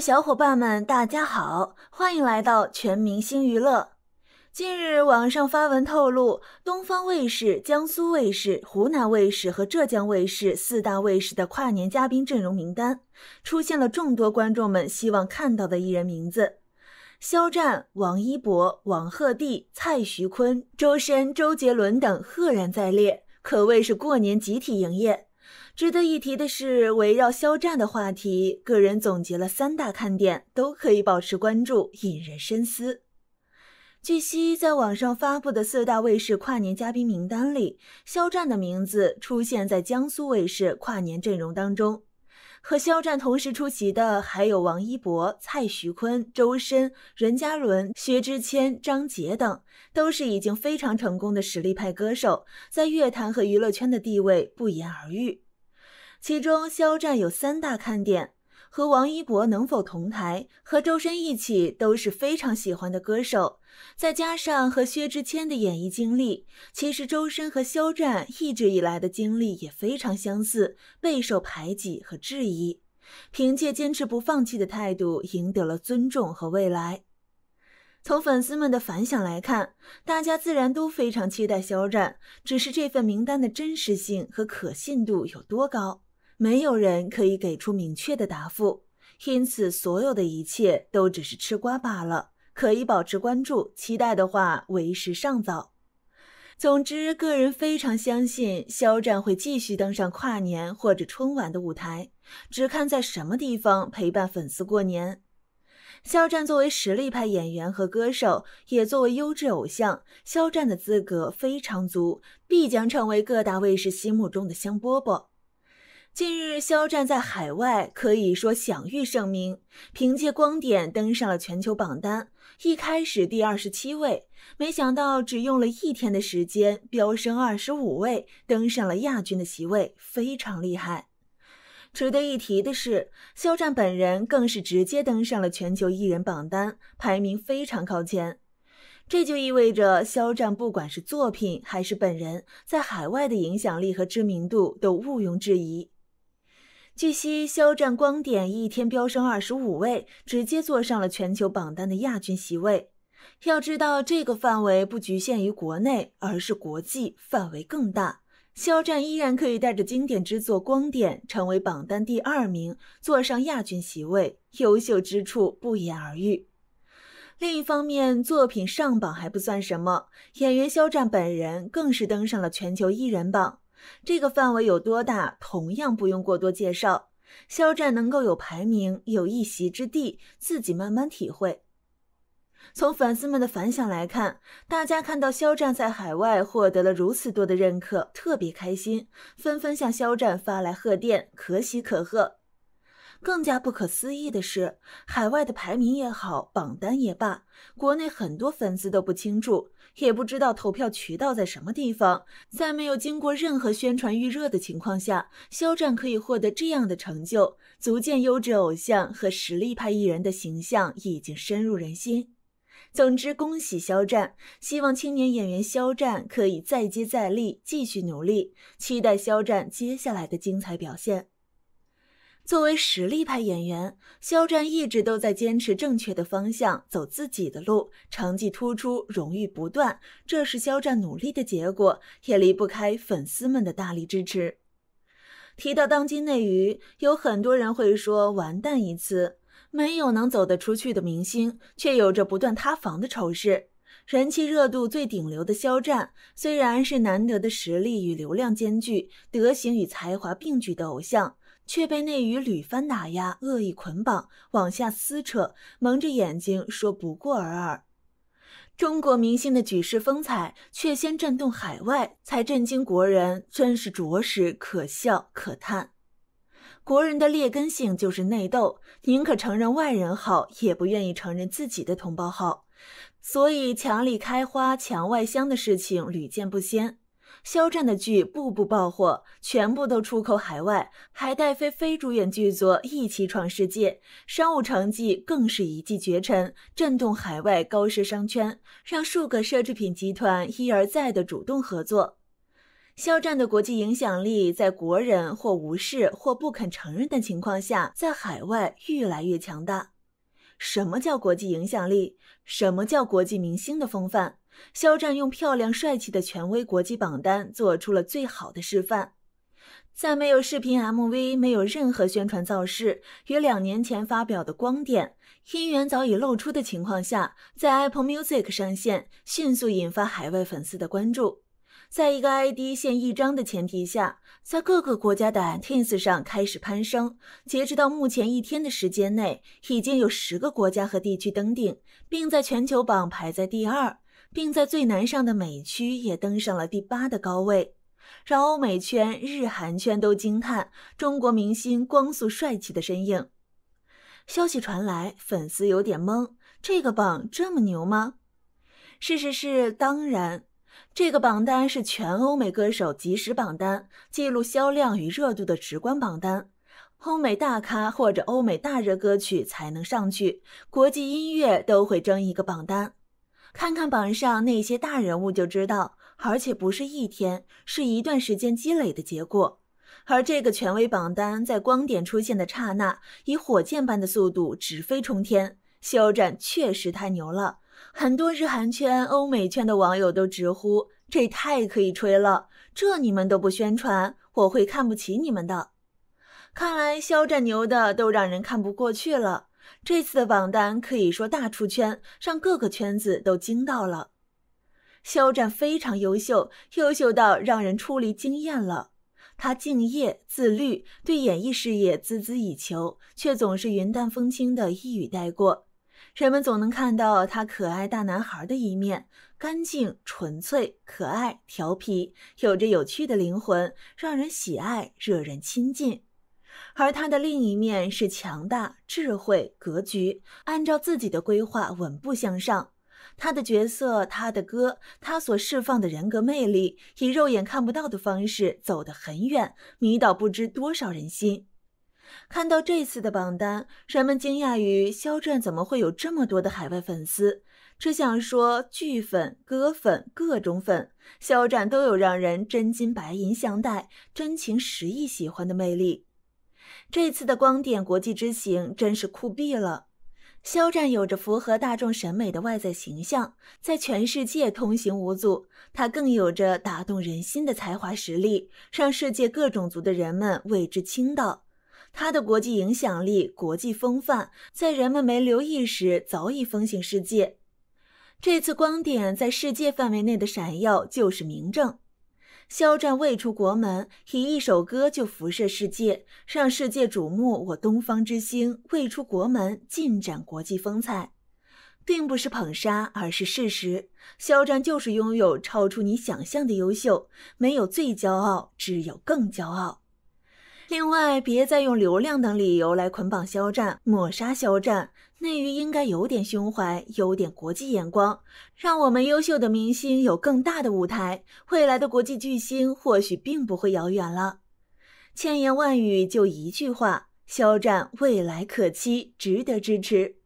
小伙伴们，大家好，欢迎来到全明星娱乐。近日，网上发文透露，东方卫视、江苏卫视、湖南卫视和浙江卫视四大卫视的跨年嘉宾阵容名单，出现了众多观众们希望看到的艺人名字：肖战、王一博、王鹤棣、蔡徐坤、周深、周杰伦等，赫然在列，可谓是过年集体营业。值得一提的是，围绕肖战的话题，个人总结了三大看点，都可以保持关注，引人深思。据悉，在网上发布的四大卫视跨年嘉宾名单里，肖战的名字出现在江苏卫视跨年阵容当中。和肖战同时出席的还有王一博、蔡徐坤、周深、任嘉伦、薛之谦、张杰等，都是已经非常成功的实力派歌手，在乐坛和娱乐圈的地位不言而喻。其中，肖战有三大看点。和王一博能否同台，和周深一起都是非常喜欢的歌手。再加上和薛之谦的演艺经历，其实周深和肖战一直以来的经历也非常相似，备受排挤和质疑。凭借坚持不放弃的态度，赢得了尊重和未来。从粉丝们的反响来看，大家自然都非常期待肖战。只是这份名单的真实性和可信度有多高？没有人可以给出明确的答复，因此所有的一切都只是吃瓜罢了。可以保持关注，期待的话为时尚早。总之，个人非常相信肖战会继续登上跨年或者春晚的舞台，只看在什么地方陪伴粉丝过年。肖战作为实力派演员和歌手，也作为优质偶像，肖战的资格非常足，必将成为各大卫视心目中的香饽饽。近日，肖战在海外可以说享誉盛名，凭借《光点》登上了全球榜单，一开始第二十七位，没想到只用了一天的时间，飙升二十五位，登上了亚军的席位，非常厉害。值得一提的是，肖战本人更是直接登上了全球艺人榜单，排名非常靠前。这就意味着肖战不管是作品还是本人，在海外的影响力和知名度都毋庸置疑。据悉，肖战《光点》一天飙升二十五位，直接坐上了全球榜单的亚军席位。要知道，这个范围不局限于国内，而是国际范围更大。肖战依然可以带着经典之作《光点》成为榜单第二名，坐上亚军席位，优秀之处不言而喻。另一方面，作品上榜还不算什么，演员肖战本人更是登上了全球艺人榜。这个范围有多大，同样不用过多介绍。肖战能够有排名，有一席之地，自己慢慢体会。从粉丝们的反响来看，大家看到肖战在海外获得了如此多的认可，特别开心，纷纷向肖战发来贺电，可喜可贺。更加不可思议的是，海外的排名也好，榜单也罢，国内很多粉丝都不清楚。也不知道投票渠道在什么地方，在没有经过任何宣传预热的情况下，肖战可以获得这样的成就，足见优质偶像和实力派艺人的形象已经深入人心。总之，恭喜肖战，希望青年演员肖战可以再接再厉，继续努力，期待肖战接下来的精彩表现。作为实力派演员，肖战一直都在坚持正确的方向，走自己的路，成绩突出，荣誉不断，这是肖战努力的结果，也离不开粉丝们的大力支持。提到当今内娱，有很多人会说“完蛋”一次”，没有能走得出去的明星，却有着不断塌房的丑事。人气热度最顶流的肖战，虽然是难得的实力与流量兼具、德行与才华并举的偶像，却被内娱屡番打压、恶意捆绑、往下撕扯，蒙着眼睛说不过尔尔。中国明星的举世风采，却先震动海外，才震惊国人，真是着实可笑可叹。国人的劣根性就是内斗，宁可承认外人好，也不愿意承认自己的同胞好。所以，墙里开花墙外香的事情屡见不鲜。肖战的剧步步爆火，全部都出口海外，还带非非主演剧作一起闯世界。商务成绩更是一骑绝尘，震动海外高奢商圈，让数个奢侈品集团一而再的主动合作。肖战的国际影响力，在国人或无视或不肯承认的情况下，在海外越来越强大。什么叫国际影响力？什么叫国际明星的风范？肖战用漂亮帅气的权威国际榜单做出了最好的示范。在没有视频 MV、没有任何宣传造势，与两年前发表的《光点》音源早已露出的情况下，在 Apple Music 上线，迅速引发海外粉丝的关注。在一个 ID 限一张的前提下，在各个国家的 Tins 上开始攀升。截止到目前一天的时间内，已经有十个国家和地区登顶，并在全球榜排在第二，并在最难上的美区也登上了第八的高位，让欧美圈、日韩圈都惊叹中国明星光速帅气的身影。消息传来，粉丝有点懵：这个榜这么牛吗？事实是，当然。这个榜单是全欧美歌手即时榜单，记录销量与热度的直观榜单。欧美大咖或者欧美大热歌曲才能上去，国际音乐都会争一个榜单。看看榜上那些大人物就知道，而且不是一天，是一段时间积累的结果。而这个权威榜单在光点出现的刹那，以火箭般的速度直飞冲天。肖战确实太牛了。很多日韩圈、欧美圈的网友都直呼：“这太可以吹了！这你们都不宣传，我会看不起你们的。”看来肖战牛的都让人看不过去了。这次的榜单可以说大出圈，让各个圈子都惊到了。肖战非常优秀，优秀到让人出离惊艳了。他敬业自律，对演艺事业孜孜以求，却总是云淡风轻的一语带过。人们总能看到他可爱大男孩的一面，干净、纯粹、可爱、调皮，有着有趣的灵魂，让人喜爱，惹人亲近。而他的另一面是强大、智慧、格局，按照自己的规划稳步向上。他的角色、他的歌、他所释放的人格魅力，以肉眼看不到的方式走得很远，迷倒不知多少人心。看到这次的榜单，人们惊讶于肖战怎么会有这么多的海外粉丝。只想说，剧粉、歌粉、各种粉，肖战都有让人真金白银相待、真情实意喜欢的魅力。这次的光点国际之行真是酷毙了！肖战有着符合大众审美的外在形象，在全世界通行无阻。他更有着打动人心的才华实力，让世界各种族的人们为之倾倒。他的国际影响力、国际风范，在人们没留意时早已风行世界。这次光点在世界范围内的闪耀就是明证。肖战未出国门，以一首歌就辐射世界，让世界瞩目我东方之星。未出国门，尽展国际风采，并不是捧杀，而是事实。肖战就是拥有超出你想象的优秀，没有最骄傲，只有更骄傲。另外，别再用流量等理由来捆绑肖战、抹杀肖战。内娱应该有点胸怀，有点国际眼光，让我们优秀的明星有更大的舞台。未来的国际巨星或许并不会遥远了。千言万语就一句话：肖战未来可期，值得支持。